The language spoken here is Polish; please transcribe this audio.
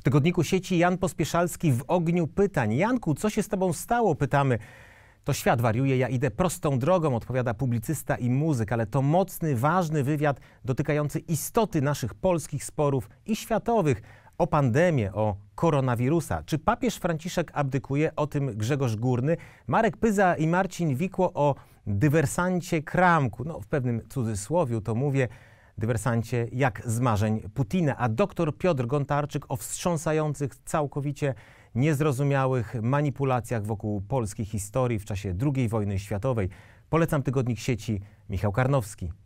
W tygodniku sieci Jan Pospieszalski w ogniu pytań. Janku, co się z tobą stało? Pytamy. To świat wariuje, ja idę prostą drogą, odpowiada publicysta i muzyk, ale to mocny, ważny wywiad dotykający istoty naszych polskich sporów i światowych o pandemię, o koronawirusa. Czy papież Franciszek abdykuje? O tym Grzegorz Górny, Marek Pyza i Marcin Wikło o dywersancie Kramku. No, w pewnym cudzysłowie to mówię dywersancie jak z marzeń Putina, a doktor Piotr Gontarczyk o wstrząsających, całkowicie niezrozumiałych manipulacjach wokół polskiej historii w czasie II wojny światowej. Polecam tygodnik sieci Michał Karnowski.